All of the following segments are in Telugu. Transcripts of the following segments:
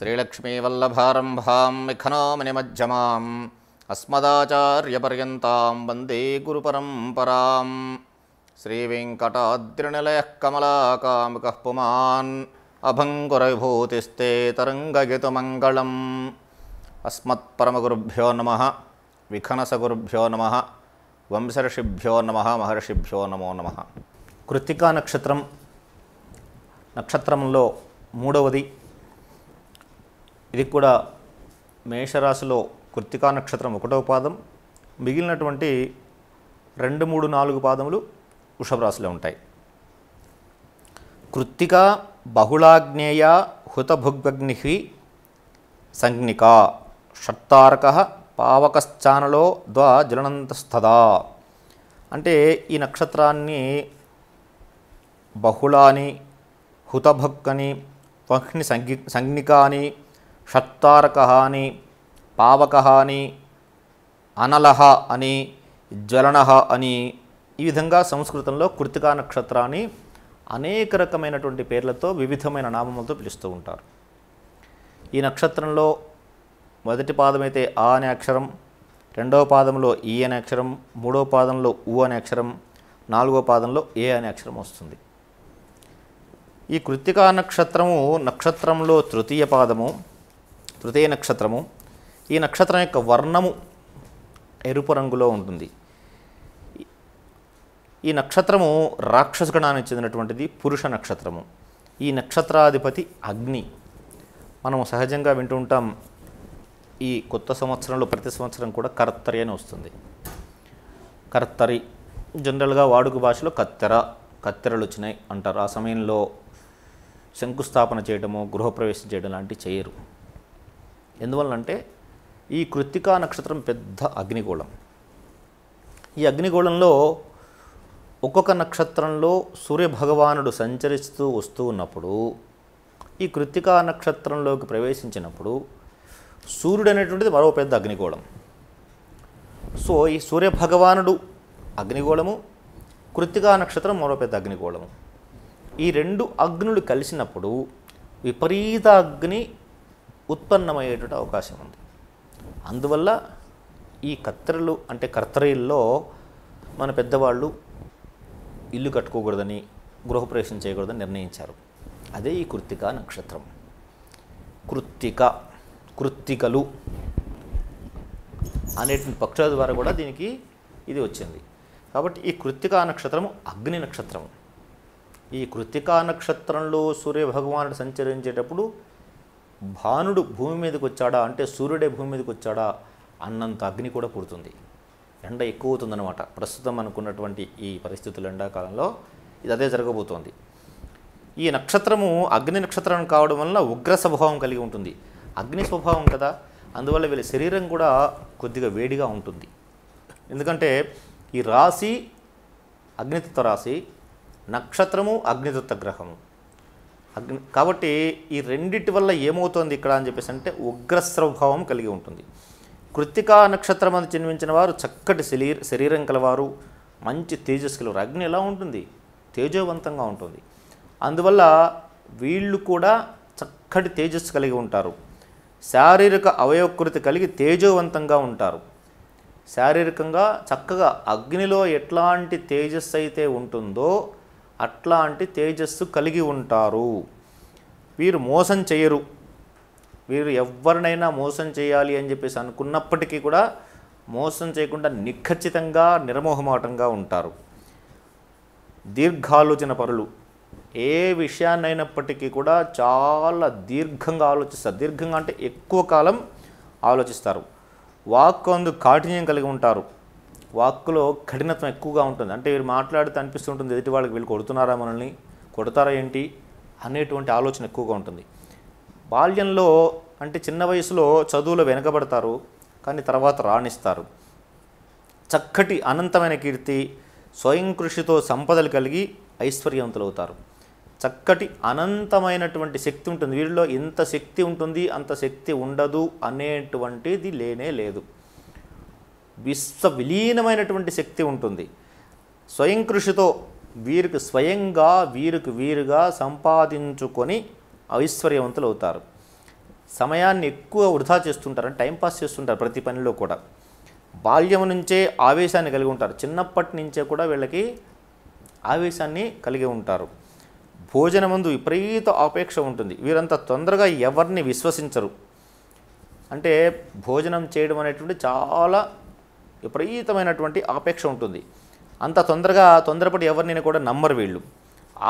श्रीलक्ष्मीवल्लभारम्भां विखनामनिमज्जमाम् अस्मदाचार्यपर्यन्तां वन्दे गुरुपरम्परां श्रीवेङ्कटाद्रिनिलयः कमलाकामुकः पुमान् अभङ्गुरविभूतिस्ते तरङ्गयितुमङ्गलम् अस्मत्परमगुरुभ्यो नमः విఖనసగురుభ్యో నమ వంశర్షిభ్యో నమ మహర్షిభ్యో నమో నమ కృత్తికా నక్షత్రం నక్షత్రంలో మూడవది ఇది కూడా మేషరాశిలో కృత్తికా నక్షత్రం ఒకటవ పాదం మిగిలినటువంటి రెండు మూడు నాలుగు పాదములు వృషభరాశిలో ఉంటాయి కృత్తిక బహుళాగ్నేయ హుతభుగ్వగ్ని సంజ్ఞిక షట్టారక పావకశ్చానలో ద్వా జ్వలనంతస్థదా అంటే ఈ నక్షత్రాన్ని బహుళాని అని వహ్ని సంఘి సంజ్ఞిక అని షత్తారక అని పావక అని అనలహ అని జ్వలనహ అని ఈ విధంగా సంస్కృతంలో కృతికా నక్షత్రాన్ని అనేక రకమైనటువంటి పేర్లతో వివిధమైన నామములతో పిలుస్తూ ఉంటారు ఈ నక్షత్రంలో మొదటి పాదమైతే ఆ అనే అక్షరం రెండవ పాదంలో ఈ అనే అక్షరం మూడవ పాదంలో ఉ అనే అక్షరం నాలుగో పాదంలో ఏ అనే అక్షరం వస్తుంది ఈ కృత్తికా నక్షత్రము నక్షత్రంలో తృతీయ పాదము తృతీయ నక్షత్రము ఈ నక్షత్రం యొక్క వర్ణము ఎరుపు రంగులో ఉంటుంది ఈ నక్షత్రము రాక్షసగణానికి చెందినటువంటిది పురుష నక్షత్రము ఈ నక్షత్రాధిపతి అగ్ని మనము సహజంగా వింటూ ఉంటాం ఈ కొత్త సంవత్సరంలో ప్రతి సంవత్సరం కూడా కర్తరి అని వస్తుంది కర్తరి జనరల్గా వాడుక భాషలో కత్తెర కత్తెరలు వచ్చినాయి అంటారు ఆ సమయంలో శంకుస్థాపన చేయడము గృహప్రవేశం చేయడం లాంటివి చేయరు అంటే ఈ కృత్తికా నక్షత్రం పెద్ద అగ్నిగోళం ఈ అగ్నిగోళంలో ఒక్కొక్క నక్షత్రంలో సూర్యభగవానుడు సంచరిస్తూ వస్తూ ఉన్నప్పుడు ఈ కృత్తికా నక్షత్రంలోకి ప్రవేశించినప్పుడు సూర్యుడు అనేటువంటిది మరో పెద్ద అగ్నిగోళం సో ఈ సూర్యభగవానుడు అగ్నిగోళము కృత్తికా నక్షత్రం మరో పెద్ద అగ్నిగోళము ఈ రెండు అగ్నులు కలిసినప్పుడు విపరీత అగ్ని ఉత్పన్నమయ్యేటువంటి అవకాశం ఉంది అందువల్ల ఈ కత్తెరలు అంటే కర్తరీల్లో మన పెద్దవాళ్ళు ఇల్లు కట్టుకోకూడదని గృహప్రవేశం చేయకూడదని నిర్ణయించారు అదే ఈ కృత్తిక నక్షత్రం కృత్తిక కృత్తికలు అనేటువంటి పక్షుల ద్వారా కూడా దీనికి ఇది వచ్చింది కాబట్టి ఈ కృత్తికా నక్షత్రము అగ్ని నక్షత్రం ఈ కృత్తికా నక్షత్రంలో సూర్యభగవానుడు సంచరించేటప్పుడు భానుడు భూమి మీదకి వచ్చాడా అంటే సూర్యుడే భూమి మీదకి వచ్చాడా అన్నంత అగ్ని కూడా పుడుతుంది ఎండ ఎక్కువ అవుతుందన్నమాట ప్రస్తుతం అనుకున్నటువంటి ఈ పరిస్థితులు ఎండాకాలంలో ఇది అదే జరగబోతోంది ఈ నక్షత్రము అగ్ని నక్షత్రం కావడం వల్ల ఉగ్ర స్వభావం కలిగి ఉంటుంది అగ్ని స్వభావం కదా అందువల్ల వీళ్ళ శరీరం కూడా కొద్దిగా వేడిగా ఉంటుంది ఎందుకంటే ఈ రాశి అగ్నితత్వ రాశి నక్షత్రము అగ్నితత్వ గ్రహము అగ్ని కాబట్టి ఈ రెండింటి వల్ల ఏమవుతోంది ఇక్కడ అని చెప్పేసి అంటే ఉగ్రస్వభావం కలిగి ఉంటుంది కృత్తికా నక్షత్రం అని జన్మించిన వారు చక్కటి శరీర శరీరం కలవారు మంచి తేజస్సు కలవారు అగ్ని ఎలా ఉంటుంది తేజవంతంగా ఉంటుంది అందువల్ల వీళ్ళు కూడా చక్కటి తేజస్సు కలిగి ఉంటారు శారీరక అవయవకృతి కలిగి తేజవంతంగా ఉంటారు శారీరకంగా చక్కగా అగ్నిలో ఎట్లాంటి తేజస్సు అయితే ఉంటుందో అట్లాంటి తేజస్సు కలిగి ఉంటారు వీరు మోసం చేయరు వీరు ఎవరినైనా మోసం చేయాలి అని చెప్పేసి అనుకున్నప్పటికీ కూడా మోసం చేయకుండా నిఖచ్చితంగా నిర్మోహమాటంగా ఉంటారు దీర్ఘాలోచన పరులు ఏ విషయాన్నైనప్పటికీ కూడా చాలా దీర్ఘంగా ఆలోచిస్తారు దీర్ఘంగా అంటే ఎక్కువ కాలం ఆలోచిస్తారు వాక్కు అందు కాఠిన్యం కలిగి ఉంటారు వాక్కులో కఠినత్వం ఎక్కువగా ఉంటుంది అంటే వీరు మాట్లాడితే అనిపిస్తుంటుంది ఎదుటి వాళ్ళకి వీళ్ళు కొడుతున్నారా మనల్ని కొడతారా ఏంటి అనేటువంటి ఆలోచన ఎక్కువగా ఉంటుంది బాల్యంలో అంటే చిన్న వయసులో చదువులో వెనకబడతారు కానీ తర్వాత రాణిస్తారు చక్కటి అనంతమైన కీర్తి స్వయం కృషితో సంపదలు కలిగి ఐశ్వర్యవంతులవుతారు చక్కటి అనంతమైనటువంటి శక్తి ఉంటుంది వీరిలో ఇంత శక్తి ఉంటుంది అంత శక్తి ఉండదు అనేటువంటిది లేనే లేదు విశ్వవిలీనమైనటువంటి శక్తి ఉంటుంది స్వయం కృషితో వీరికి స్వయంగా వీరికి వీరుగా సంపాదించుకొని ఐశ్వర్యవంతులు అవుతారు సమయాన్ని ఎక్కువ వృధా చేస్తుంటారు టైంపాస్ చేస్తుంటారు ప్రతి పనిలో కూడా బాల్యం నుంచే ఆవేశాన్ని కలిగి ఉంటారు చిన్నప్పటి నుంచే కూడా వీళ్ళకి ఆవేశాన్ని కలిగి ఉంటారు భోజనమందు విపరీత ఆపేక్ష ఉంటుంది వీరంతా తొందరగా ఎవరిని విశ్వసించరు అంటే భోజనం చేయడం అనేటువంటి చాలా విపరీతమైనటువంటి ఆపేక్ష ఉంటుంది అంత తొందరగా తొందరపడి ఎవరినైనా కూడా నమ్మరు వీళ్ళు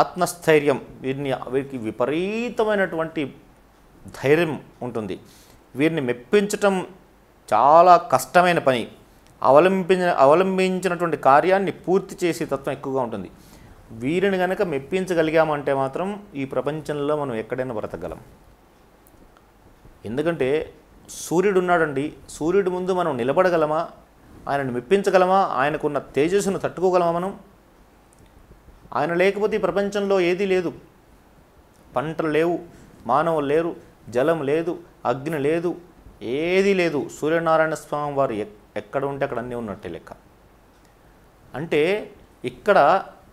ఆత్మస్థైర్యం వీరిని వీరికి విపరీతమైనటువంటి ధైర్యం ఉంటుంది వీరిని మెప్పించటం చాలా కష్టమైన పని అవలంబించిన అవలంబించినటువంటి కార్యాన్ని పూర్తి చేసే తత్వం ఎక్కువగా ఉంటుంది వీరిని కనుక మెప్పించగలిగామంటే మాత్రం ఈ ప్రపంచంలో మనం ఎక్కడైనా బ్రతకగలం ఎందుకంటే సూర్యుడు ఉన్నాడండి సూర్యుడు ముందు మనం నిలబడగలమా ఆయనను మెప్పించగలమా ఆయనకున్న తేజస్సును తట్టుకోగలమా మనం ఆయన లేకపోతే ప్రపంచంలో ఏదీ లేదు పంటలు లేవు మానవులు లేరు జలం లేదు అగ్ని లేదు ఏదీ లేదు సూర్యనారాయణ స్వామి వారు ఎక్కడ ఉంటే అక్కడ అన్నీ ఉన్నట్టే లెక్క అంటే ఇక్కడ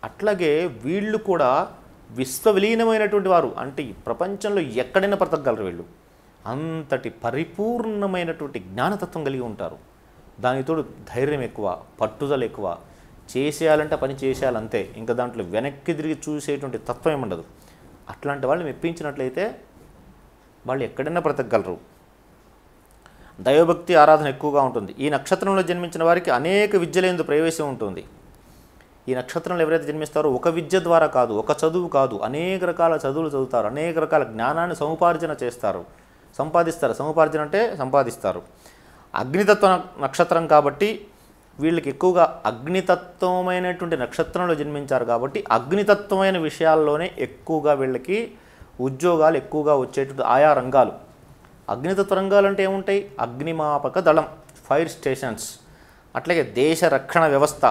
అట్లాగే వీళ్ళు కూడా విశ్వవిలీనమైనటువంటి వారు అంటే ఈ ప్రపంచంలో ఎక్కడైనా బ్రతకగలరు వీళ్ళు అంతటి పరిపూర్ణమైనటువంటి జ్ఞానతత్వం కలిగి ఉంటారు దానికి తోడు ధైర్యం ఎక్కువ పట్టుదల ఎక్కువ చేసేయాలంటే పని చేసేయాలంతే ఇంకా దాంట్లో వెనక్కి తిరిగి చూసేటువంటి తత్వం ఏముండదు అట్లాంటి వాళ్ళు మెప్పించినట్లయితే వాళ్ళు ఎక్కడైనా బ్రతకగలరు దైవభక్తి ఆరాధన ఎక్కువగా ఉంటుంది ఈ నక్షత్రంలో జన్మించిన వారికి అనేక విద్యలందు ప్రవేశం ఉంటుంది ఈ నక్షత్రంలో ఎవరైతే జన్మిస్తారో ఒక విద్య ద్వారా కాదు ఒక చదువు కాదు అనేక రకాల చదువులు చదువుతారు అనేక రకాల జ్ఞానాన్ని సముపార్జన చేస్తారు సంపాదిస్తారు సముపార్జన అంటే సంపాదిస్తారు అగ్నితత్వ నక్షత్రం కాబట్టి వీళ్ళకి ఎక్కువగా అగ్నితత్వమైనటువంటి నక్షత్రంలో జన్మించారు కాబట్టి అగ్నితత్వమైన విషయాల్లోనే ఎక్కువగా వీళ్ళకి ఉద్యోగాలు ఎక్కువగా వచ్చేటువంటి ఆయా రంగాలు అగ్నితత్వ రంగాలు అంటే ఏముంటాయి అగ్నిమాపక దళం ఫైర్ స్టేషన్స్ అట్లాగే దేశ రక్షణ వ్యవస్థ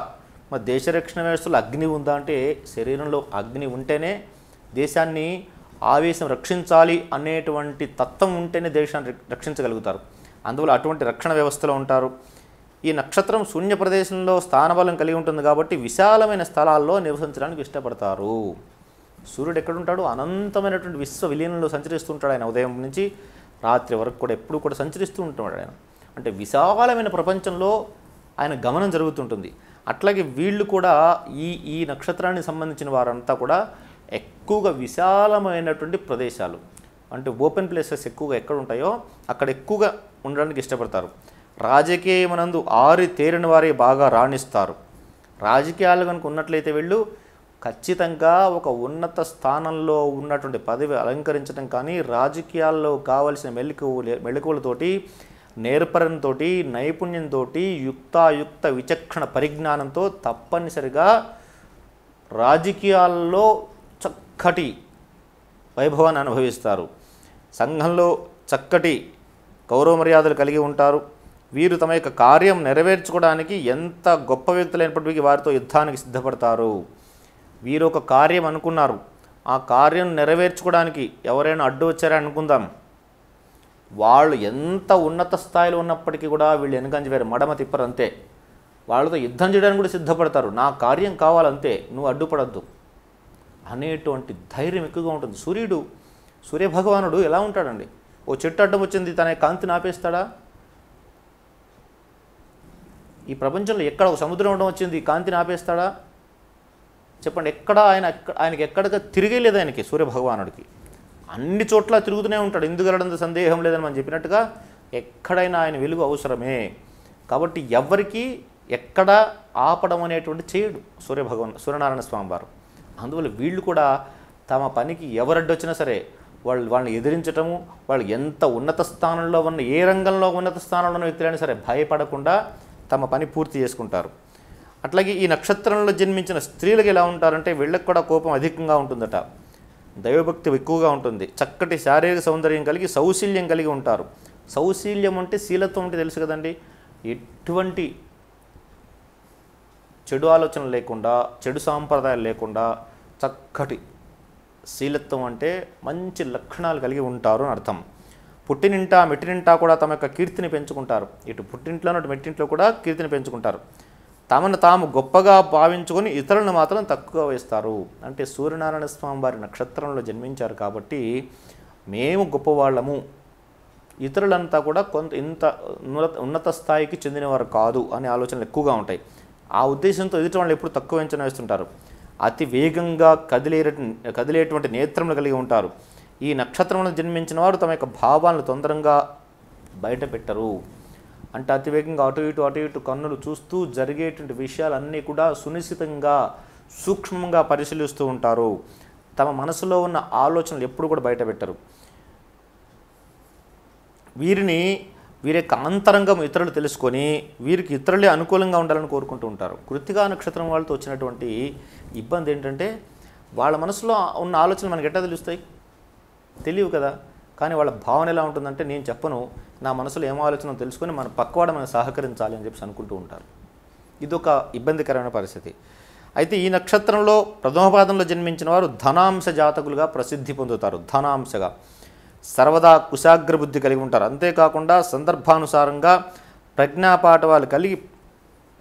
మరి దేశ రక్షణ వ్యవస్థలో అగ్ని ఉందా అంటే శరీరంలో అగ్ని ఉంటేనే దేశాన్ని ఆవేశం రక్షించాలి అనేటువంటి తత్వం ఉంటేనే దేశాన్ని రక్షించగలుగుతారు అందువల్ల అటువంటి రక్షణ వ్యవస్థలో ఉంటారు ఈ నక్షత్రం శూన్య ప్రదేశంలో స్థానబలం కలిగి ఉంటుంది కాబట్టి విశాలమైన స్థలాల్లో నివసించడానికి ఇష్టపడతారు సూర్యుడు ఎక్కడుంటాడు అనంతమైనటువంటి విశ్వ విలీనంలో సంచరిస్తుంటాడు ఆయన ఉదయం నుంచి రాత్రి వరకు కూడా ఎప్పుడు కూడా సంచరిస్తూ ఉంటాడు ఆయన అంటే విశాలమైన ప్రపంచంలో ఆయన గమనం జరుగుతుంటుంది అట్లాగే వీళ్ళు కూడా ఈ ఈ నక్షత్రానికి సంబంధించిన వారంతా కూడా ఎక్కువగా విశాలమైనటువంటి ప్రదేశాలు అంటే ఓపెన్ ప్లేసెస్ ఎక్కువగా ఎక్కడ ఉంటాయో అక్కడ ఎక్కువగా ఉండడానికి ఇష్టపడతారు రాజకీయమనందు ఆరి తేరిన వారే బాగా రాణిస్తారు రాజకీయాలు కనుక ఉన్నట్లయితే వీళ్ళు ఖచ్చితంగా ఒక ఉన్నత స్థానంలో ఉన్నటువంటి పదవి అలంకరించడం కానీ రాజకీయాల్లో కావలసిన మెలకువలు మెలకువలతోటి నేర్పరంతో నైపుణ్యంతో యుక్తాయుక్త విచక్షణ పరిజ్ఞానంతో తప్పనిసరిగా రాజకీయాల్లో చక్కటి వైభవాన్ని అనుభవిస్తారు సంఘంలో చక్కటి గౌరవ మర్యాదలు కలిగి ఉంటారు వీరు తమ యొక్క కార్యం నెరవేర్చుకోవడానికి ఎంత గొప్ప వ్యక్తులైనప్పటికీ వారితో యుద్ధానికి సిద్ధపడతారు వీరు ఒక కార్యం అనుకున్నారు ఆ కార్యం నెరవేర్చుకోవడానికి ఎవరైనా అడ్డు వచ్చారని అనుకుందాం వాళ్ళు ఎంత ఉన్నత స్థాయిలో ఉన్నప్పటికీ కూడా వీళ్ళు వెనకంజ వేరు మడమ తిప్పరు అంతే వాళ్ళతో యుద్ధం చేయడానికి కూడా సిద్ధపడతారు నా కార్యం కావాలంతే నువ్వు అడ్డుపడద్దు అనేటువంటి ధైర్యం ఎక్కువగా ఉంటుంది సూర్యుడు సూర్యభగవానుడు ఎలా ఉంటాడండి ఓ చెట్టు అడ్డం వచ్చింది తన కాంతి ఆపేస్తాడా ఈ ప్రపంచంలో ఎక్కడ ఒక సముద్రం ఉండడం వచ్చింది కాంతి ఆపేస్తాడా చెప్పండి ఎక్కడ ఆయన ఆయనకి ఎక్కడికి తిరిగేలేదు ఆయనకి సూర్యభగవానుడికి అన్ని చోట్ల తిరుగుతూనే ఉంటాడు ఎందుకు వెళ్ళడంత సందేహం లేదని మనం చెప్పినట్టుగా ఎక్కడైనా ఆయన వెలుగు అవసరమే కాబట్టి ఎవరికి ఎక్కడ ఆపడం అనేటువంటి చేయడు సూర్యభగవాన్ సూర్యనారాయణ స్వామి వారు అందువల్ల వీళ్ళు కూడా తమ పనికి ఎవరడ్డొచ్చినా సరే వాళ్ళు వాళ్ళని ఎదిరించటము వాళ్ళు ఎంత ఉన్నత స్థానంలో ఉన్న ఏ రంగంలో ఉన్నత స్థానంలో ఉన్న వ్యక్తులైనా సరే భయపడకుండా తమ పని పూర్తి చేసుకుంటారు అట్లాగే ఈ నక్షత్రంలో జన్మించిన స్త్రీలకు ఎలా ఉంటారంటే వీళ్ళకి కూడా కోపం అధికంగా ఉంటుందట దైవభక్తి ఎక్కువగా ఉంటుంది చక్కటి శారీరక సౌందర్యం కలిగి సౌశీల్యం కలిగి ఉంటారు సౌశీల్యం అంటే శీలత్వం అంటే తెలుసు కదండి ఎటువంటి చెడు ఆలోచనలు లేకుండా చెడు సాంప్రదాయాలు లేకుండా చక్కటి శీలత్వం అంటే మంచి లక్షణాలు కలిగి ఉంటారు అని అర్థం పుట్టినింట మెట్టినింట కూడా తమ యొక్క కీర్తిని పెంచుకుంటారు ఇటు పుట్టింట్లోనూ అటు మెట్టింట్లో కూడా కీర్తిని పెంచుకుంటారు తమను తాము గొప్పగా భావించుకొని ఇతరులను మాత్రం తక్కువ వేస్తారు అంటే సూర్యనారాయణ స్వామి వారి నక్షత్రంలో జన్మించారు కాబట్టి మేము గొప్పవాళ్ళము ఇతరులంతా కూడా కొంత ఇంత ఉన్నత స్థాయికి చెందినవారు కాదు అనే ఆలోచనలు ఎక్కువగా ఉంటాయి ఆ ఉద్దేశంతో ఎదుటి వాళ్ళు ఎప్పుడు తక్కువ అంచనా వేస్తుంటారు అతి వేగంగా కదిలే కదిలేటువంటి నేత్రములు కలిగి ఉంటారు ఈ నక్షత్రంలో జన్మించిన వారు తమ యొక్క భావాలను తొందరగా బయట పెట్టరు అంటే అతివేగంగా అటు ఇటు అటు ఇటు కన్నులు చూస్తూ జరిగేటువంటి విషయాలన్నీ కూడా సునిశ్చితంగా సూక్ష్మంగా పరిశీలిస్తూ ఉంటారు తమ మనసులో ఉన్న ఆలోచనలు ఎప్పుడు కూడా బయట పెట్టరు వీరిని వీరి యొక్క అంతరంగం ఇతరులు తెలుసుకొని వీరికి ఇతరులే అనుకూలంగా ఉండాలని కోరుకుంటూ ఉంటారు కృతికా నక్షత్రం వాళ్ళతో వచ్చినటువంటి ఇబ్బంది ఏంటంటే వాళ్ళ మనసులో ఉన్న ఆలోచనలు మనకి ఎట్లా తెలుస్తాయి తెలియవు కదా కానీ వాళ్ళ భావన ఎలా ఉంటుందంటే నేను చెప్పను నా మనసులో ఏం ఆలోచన తెలుసుకొని మన పక్కవాడ మనం సహకరించాలి అని చెప్పి అనుకుంటూ ఉంటారు ఇది ఒక ఇబ్బందికరమైన పరిస్థితి అయితే ఈ నక్షత్రంలో ప్రథమపాదంలో జన్మించిన వారు ధనాంశ జాతకులుగా ప్రసిద్ధి పొందుతారు ధనాంశగా సర్వదా కుశాగ్ర బుద్ధి కలిగి ఉంటారు అంతేకాకుండా సందర్భానుసారంగా ప్రజ్ఞాపాఠవాలు కలిగి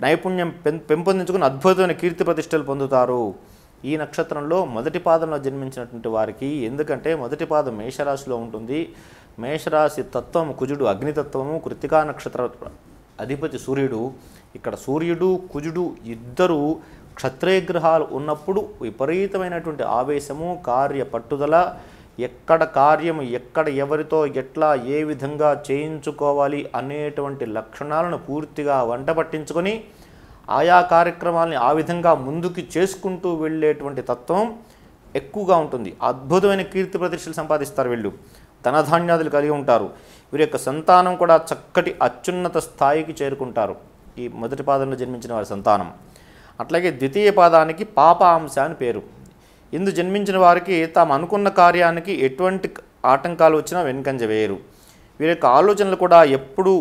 నైపుణ్యం పెంపొందించుకుని అద్భుతమైన కీర్తి ప్రతిష్టలు పొందుతారు ఈ నక్షత్రంలో మొదటి పాదంలో జన్మించినటువంటి వారికి ఎందుకంటే మొదటి పాదం మేషరాశిలో ఉంటుంది మేషరాశి తత్వం కుజుడు అగ్నితత్వము కృతికా నక్షత్ర అధిపతి సూర్యుడు ఇక్కడ సూర్యుడు కుజుడు ఇద్దరు క్షత్రియ గ్రహాలు ఉన్నప్పుడు విపరీతమైనటువంటి ఆవేశము కార్య పట్టుదల ఎక్కడ కార్యము ఎక్కడ ఎవరితో ఎట్లా ఏ విధంగా చేయించుకోవాలి అనేటువంటి లక్షణాలను పూర్తిగా వంట పట్టించుకొని ఆయా కార్యక్రమాలని ఆ విధంగా ముందుకు చేసుకుంటూ వెళ్ళేటువంటి తత్వం ఎక్కువగా ఉంటుంది అద్భుతమైన కీర్తి ప్రతిష్టలు సంపాదిస్తారు వీళ్ళు ధనధాన్యాదులు కలిగి ఉంటారు వీరి యొక్క సంతానం కూడా చక్కటి అత్యున్నత స్థాయికి చేరుకుంటారు ఈ మొదటి పాదంలో జన్మించిన వారి సంతానం అట్లాగే ద్వితీయ పాదానికి పాప అంశ అని పేరు ఇందు జన్మించిన వారికి తాము అనుకున్న కార్యానికి ఎటువంటి ఆటంకాలు వచ్చినా వెనుకంజ వేయరు వీరి యొక్క ఆలోచనలు కూడా ఎప్పుడూ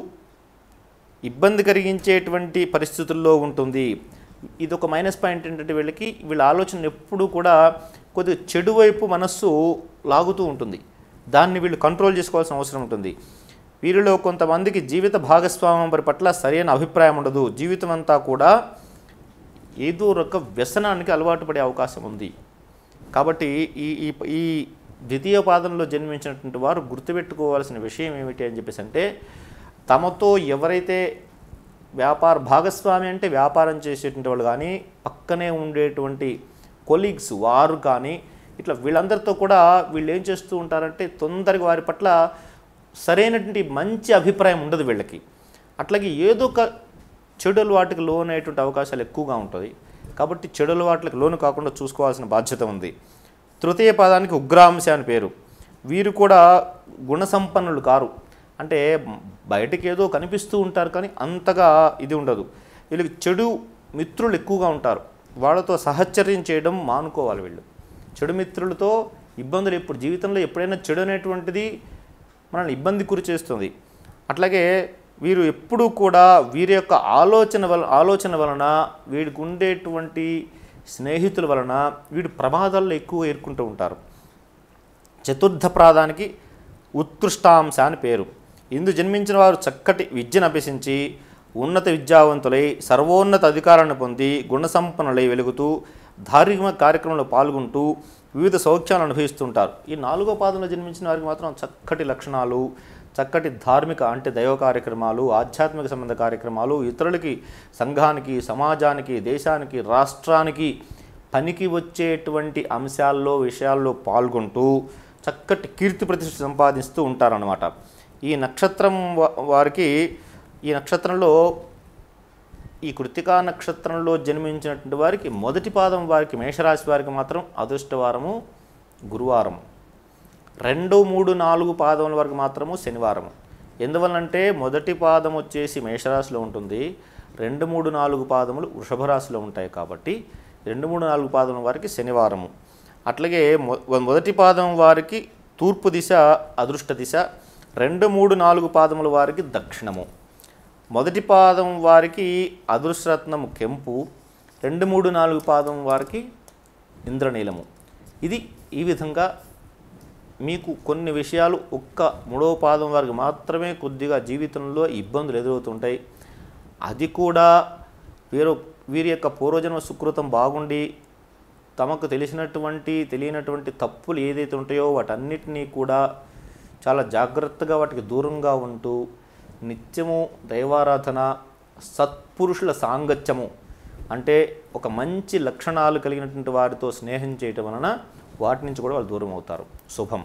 ఇబ్బంది కలిగించేటువంటి పరిస్థితుల్లో ఉంటుంది ఇది ఒక మైనస్ పాయింట్ ఏంటంటే వీళ్ళకి వీళ్ళ ఆలోచన ఎప్పుడూ కూడా కొద్దిగా చెడు వైపు మనస్సు లాగుతూ ఉంటుంది దాన్ని వీళ్ళు కంట్రోల్ చేసుకోవాల్సిన అవసరం ఉంటుంది వీరిలో కొంతమందికి జీవిత భాగస్వామ్యం వారి పట్ల సరైన అభిప్రాయం ఉండదు జీవితం అంతా కూడా ఏదో ఒక వ్యసనానికి అలవాటు పడే అవకాశం ఉంది కాబట్టి ఈ ఈ ద్వితీయ పాదంలో జన్మించినటువంటి వారు గుర్తుపెట్టుకోవాల్సిన విషయం ఏమిటి అని చెప్పేసి అంటే తమతో ఎవరైతే వ్యాపార భాగస్వామి అంటే వ్యాపారం చేసేటువంటి వాళ్ళు కానీ పక్కనే ఉండేటువంటి కొలీగ్స్ వారు కానీ ఇట్లా వీళ్ళందరితో కూడా వీళ్ళు ఏం చేస్తూ ఉంటారంటే తొందరగా వారి పట్ల సరైనటువంటి మంచి అభిప్రాయం ఉండదు వీళ్ళకి అట్లాగే ఏదో ఒక చెడు వాటికి లోనయ్యేటువంటి అవకాశాలు ఎక్కువగా ఉంటుంది కాబట్టి చెడు వాటికి లోను కాకుండా చూసుకోవాల్సిన బాధ్యత ఉంది తృతీయ పాదానికి ఉగ్రాంశ అని పేరు వీరు కూడా గుణసంపన్నులు కారు అంటే బయటకి ఏదో కనిపిస్తూ ఉంటారు కానీ అంతగా ఇది ఉండదు వీళ్ళకి చెడు మిత్రులు ఎక్కువగా ఉంటారు వాళ్ళతో సహచర్యం చేయడం మానుకోవాలి వీళ్ళు చెడు మిత్రులతో ఇబ్బందులు ఎప్పుడు జీవితంలో ఎప్పుడైనా చెడు అనేటువంటిది మనల్ని ఇబ్బంది గురి చేస్తుంది అట్లాగే వీరు ఎప్పుడూ కూడా వీరి యొక్క ఆలోచన వల ఆలోచన వలన వీడికి ఉండేటువంటి స్నేహితుల వలన వీడు ప్రమాదాల్లో ఎక్కువ ఎదుర్కొంటూ ఉంటారు చతుర్థ ప్రాధానికి ఉత్కృష్టాంశ అని పేరు ఇందు జన్మించిన వారు చక్కటి విద్యను అభ్యసించి ఉన్నత విద్యావంతులై సర్వోన్నత అధికారాన్ని పొంది గుణసంపన్నులై వెలుగుతూ ధార్మిక కార్యక్రమంలో పాల్గొంటూ వివిధ సౌఖ్యాలను అనుభవిస్తుంటారు ఈ నాలుగో పాదంలో జన్మించిన వారికి మాత్రం చక్కటి లక్షణాలు చక్కటి ధార్మిక అంటే దైవ కార్యక్రమాలు ఆధ్యాత్మిక సంబంధ కార్యక్రమాలు ఇతరులకి సంఘానికి సమాజానికి దేశానికి రాష్ట్రానికి పనికి వచ్చేటువంటి అంశాల్లో విషయాల్లో పాల్గొంటూ చక్కటి కీర్తి ప్రతిష్ట సంపాదిస్తూ ఉంటారనమాట ఈ నక్షత్రం వారికి ఈ నక్షత్రంలో ఈ కృతికా నక్షత్రంలో జన్మించినటువంటి వారికి మొదటి పాదం వారికి మేషరాశి వారికి మాత్రం అదృష్టవారము గురువారం రెండు మూడు నాలుగు పాదముల వరకు మాత్రము శనివారం ఎందువల్లంటే మొదటి పాదం వచ్చేసి మేషరాశిలో ఉంటుంది రెండు మూడు నాలుగు పాదములు వృషభ రాశిలో ఉంటాయి కాబట్టి రెండు మూడు నాలుగు పాదముల వారికి శనివారము అట్లాగే మొదటి పాదం వారికి తూర్పు దిశ అదృష్ట దిశ రెండు మూడు నాలుగు పాదముల వారికి దక్షిణము మొదటి పాదం వారికి అదృష్టరత్నము కెంపు రెండు మూడు నాలుగు పాదం వారికి ఇంద్రనీలము ఇది ఈ విధంగా మీకు కొన్ని విషయాలు ఒక్క మూడవ పాదం వరకు మాత్రమే కొద్దిగా జీవితంలో ఇబ్బందులు ఎదురవుతుంటాయి అది కూడా వీరు వీరి యొక్క పూర్వజన్మ సుకృతం బాగుండి తమకు తెలిసినటువంటి తెలియనటువంటి తప్పులు ఏదైతే ఉంటాయో వాటన్నిటినీ కూడా చాలా జాగ్రత్తగా వాటికి దూరంగా ఉంటూ నిత్యము దైవారాధన సత్పురుషుల సాంగత్యము అంటే ఒక మంచి లక్షణాలు కలిగినటువంటి వారితో స్నేహం చేయటం వలన వాటి నుంచి కూడా వాళ్ళు దూరం అవుతారు శుభం